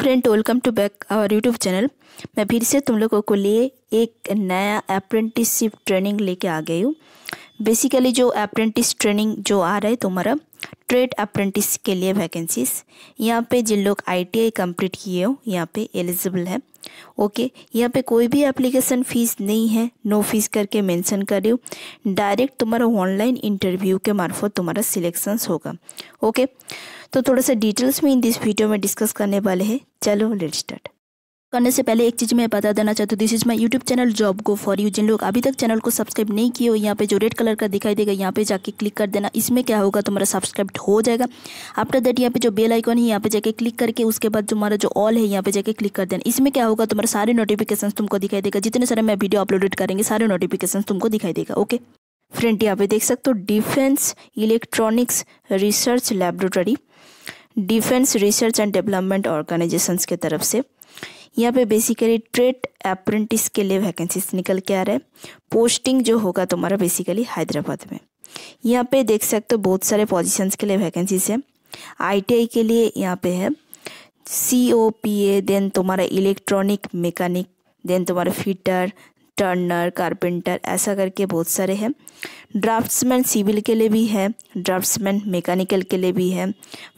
Friend welcome to back our YouTube channel मैं फिर से तुम लोगों को लिए एक नया अप्रेंटिसशिप ट्रेनिंग लेके आ गई हूँ बेसिकली जो अप्रेंटिस ट्रेनिंग जो आ रहा है तुम्हारा ट्रेड अप्रेंटिस के लिए वैकेंसीज यहाँ पे जिन लोग आईटीआई कंप्लीट किए हो यहाँ पे एलिजिबल है ओके यहाँ पे कोई भी एप्लीकेशन फ़ीस नहीं है नो फीस करके मेंशन कर रही हूँ डायरेक्ट तुम्हारा ऑनलाइन इंटरव्यू के मार्फत तुम्हारा सिलेक्शंस होगा ओके तो थोड़ा सा डिटेल्स में इन दिस वीडियो में डिस्कस करने वाले हैं चलो लेट स्टार्ट करने से पहले एक चीज़ मैं बता देना चाहती हूँ this is my YouTube channel job go for you जिन लोग अभी तक चैनल को सब्सक्राइब नहीं किए हो यहाँ पे जो रेड कलर का दिखाई देगा यहाँ पे जाके क्लिक कर देना इसमें क्या होगा तुम्हारा सब्सक्राइब हो जाएगा आफ्टर दैट यहाँ पे जो बेल आइकॉन है यहाँ पे जाके क्लिक करके उसके बाद तुम्हारा जो ऑल है यहाँ पे जाके क्लिक कर देना इसमें क्या होगा तुम्हारा सारे नोटिफिकेशन तुमको दिखाई देगा जितने सारे मैं वीडियो अपलोडेड करेंगे सारे नोटिफिकेशन तुमको दिखाई देगा ओके फ्रेंड यहाँ पे देख सकते हो Defence Electronics Research Laboratory Defence Research and Development Organisation के तरफ से यहाँ पे बेसिकली ट्रेड अप्रेंटिस के लिए वैकेंसीज निकल के आ रहा है पोस्टिंग जो होगा तुम्हारा बेसिकली हैदराबाद में यहाँ पे देख सकते हो बहुत सारे पोजीशंस के लिए वैकेंसीज है आईटीआई के लिए यहाँ पे है C O P A then तुम्हारा इलेक्ट्रॉनिक मेकानिक देन तुम्हारा फिटर टर्नर कारपेंटर ऐसा करके बहुत सारे हैं ड्राफ्ट्समैन सिविल के लिए भी है ड्राफ्ट्समैन मैकेनिकल के लिए भी है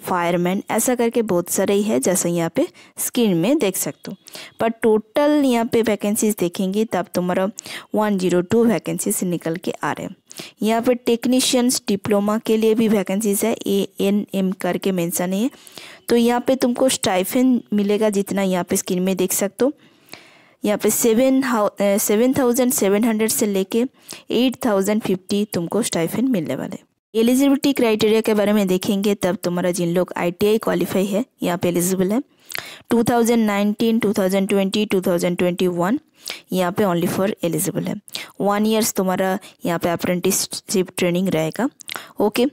फायरमैन ऐसा करके बहुत सारे ही है जैसे यहाँ पे स्क्रीन में देख सकते हो पर टोटल यहाँ पे वैकेंसीज देखेंगे तब तुम्हारा वन जीरो टू वैकेंसीज निकल के आ रहे हैं यहाँ पे टेक्नीशियंस डिप्लोमा के लिए भी वैकेंसीज है ए एन एम करके मेंशन है तो यहाँ पे तुमको स्टाइफिन मिलेगा जितना यहाँ पे स्क्रीन में देख सकते हो यहाँ पे seven how seven thousand seven hundred से लेके एट थाउजेंड फिफ्टी तुमको स्टाइफिन मिलने वाले एलिजिबिलिटी क्राइटेरिया के बारे में देखेंगे तब तुम्हारा जिन लोग आई टी आई क्वालिफाई है यहाँ पे एलिजिबल है 2019, 2020, 2021 यहाँ पे ओनली फॉर एलिजिबल है वन ईयर्स तुम्हारा यहाँ पे अप्रेंटिसशिप ट्रेनिंग रहेगा ओके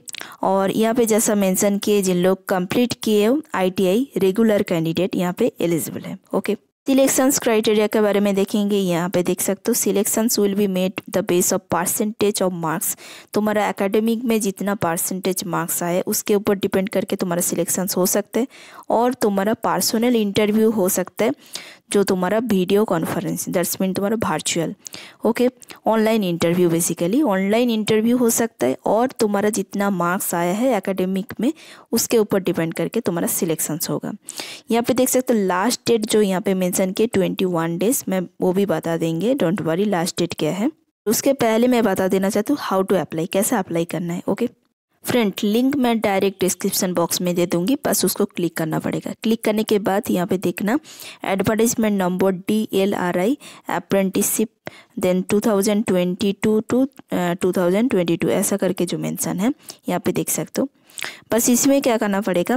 और यहाँ पे जैसा मेंशन किए जिन लोग कंप्लीट किए I T I regular candidate यहाँ पे एलिजिबल है ओके सिलेक्शंस क्राइटेरिया के बारे में देखेंगे यहाँ पे देख सकते हो selections will be made the base of percentage of marks तुम्हारा एकेडमिक में जितना परसेंटेज मार्क्स आए उसके ऊपर डिपेंड करके तुम्हारा सिलेक्शंस हो सकते हैं और तुम्हारा पर्सनल इंटरव्यू हो सकता है जो तुम्हारा वीडियो कॉन्फ्रेंस दैट्स मीन तुम्हारा virtual okay online interview basically online interview हो सकता है और तुम्हारा जितना मार्क्स आया है एकेडमिक में उसके ऊपर डिपेंड करके तुम्हारा सिलेक्शन होगा यहाँ पे देख सकते हो लास्ट डेट जो यहाँ पे मेंशन किए ट्वेंटी वन डेज मैं वो भी बता देंगे डोंट वरी लास्ट डेट क्या है उसके पहले मैं बता देना चाहती हूँ हाउ टू अप्लाई कैसे अप्लाई करना है ओके okay? फ्रेंड लिंक मैं डायरेक्ट डिस्क्रिप्शन बॉक्स में दे दूंगी बस उसको क्लिक करना पड़ेगा क्लिक करने के बाद यहाँ पे देखना advertisement number D L R I apprenticeship then 2022 two two two ऐसा करके जो मेंशन है यहाँ पे देख सकते हो बस इसमें क्या करना पड़ेगा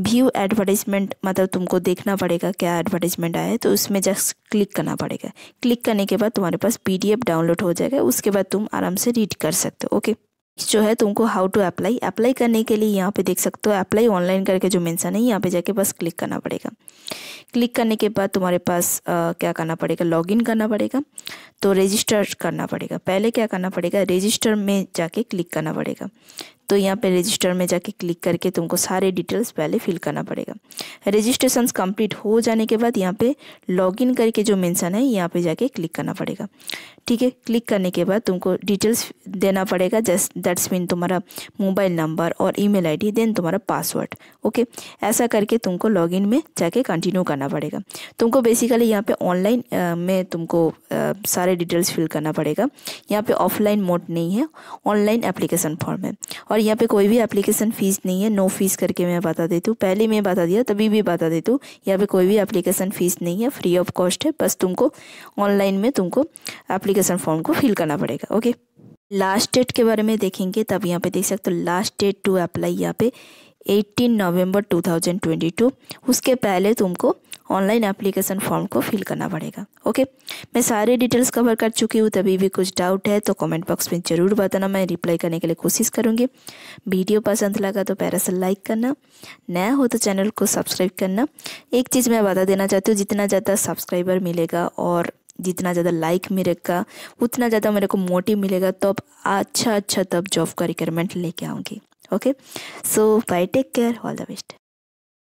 व्यू एडवर्टाइजमेंट मतलब तुमको देखना पड़ेगा क्या एडवर्टाइजमेंट आया है तो उसमें जस्ट क्लिक करना पड़ेगा क्लिक करने के बाद तुम्हारे पास पी डाउनलोड हो जाएगा उसके बाद तुम आराम से रीड कर सकते हो ओके जो है तुमको हाउ टू अप्लाई अप्लाई करने के लिए यहाँ पे देख सकते हो अप्लाई ऑनलाइन करके जो मेंशन है यहाँ पे जाके बस क्लिक करना पड़ेगा क्लिक करने के बाद तुम्हारे पास आ, क्या करना पड़ेगा लॉगिन करना पड़ेगा तो रजिस्टर करना पड़ेगा पहले क्या करना पड़ेगा रजिस्टर में जाके क्लिक करना पड़ेगा तो यहाँ पे रजिस्टर में जाके क्लिक करके तुमको सारे डिटेल्स पहले फिल करना पड़ेगा रजिस्ट्रेशन कंप्लीट हो जाने के बाद यहाँ पे लॉगिन करके जो मेंशन है यहाँ पे जाके क्लिक करना पड़ेगा ठीक है क्लिक करने के बाद तुमको डिटेल्स देना पड़ेगा जस्ट दैट्स मीन तुम्हारा मोबाइल नंबर और ई मेल देन तुम्हारा पासवर्ड ओके ऐसा करके तुमको लॉग में जाके कंटिन्यू करना पड़ेगा तुमको बेसिकली यहाँ पर ऑनलाइन में तुमको आ, सारे डिटेल्स फिल करना पड़ेगा यहाँ पर ऑफलाइन मोड नहीं है ऑनलाइन एप्लीकेशन फॉर्म है और और यहाँ पे कोई भी एप्लीकेशन फ़ीस नहीं है नो फीस करके मैं बता देती हूँ पहले मैं बता दिया तभी भी बता देती हूँ यहाँ पे कोई भी एप्लीकेशन फ़ीस नहीं है फ्री ऑफ कॉस्ट है बस तुमको ऑनलाइन में तुमको एप्लीकेशन फॉर्म को फिल करना पड़ेगा ओके लास्ट डेट के बारे में देखेंगे तब यहाँ पे देख सकते हो लास्ट डेट टू अप्लाई यहाँ पे 18 नवंबर 2022 उसके पहले तुमको ऑनलाइन एप्लीकेशन फॉर्म को फिल करना पड़ेगा ओके मैं सारे डिटेल्स कवर कर चुकी हूँ तभी भी कुछ डाउट है तो कमेंट बॉक्स में ज़रूर बताना मैं रिप्लाई करने के लिए कोशिश करूँगी वीडियो पसंद लगा तो पैरा से लाइक करना नया हो तो चैनल को सब्सक्राइब करना एक चीज़ मैं बता देना चाहती हूँ जितना ज़्यादा सब्सक्राइबर मिलेगा और जितना ज़्यादा लाइक मिलेगा उतना ज़्यादा मेरे को मोटिव मिलेगा तब तो अच्छा अच्छा तब जॉब का रिक्वायरमेंट लेके आऊँगी okay so bye take care all the best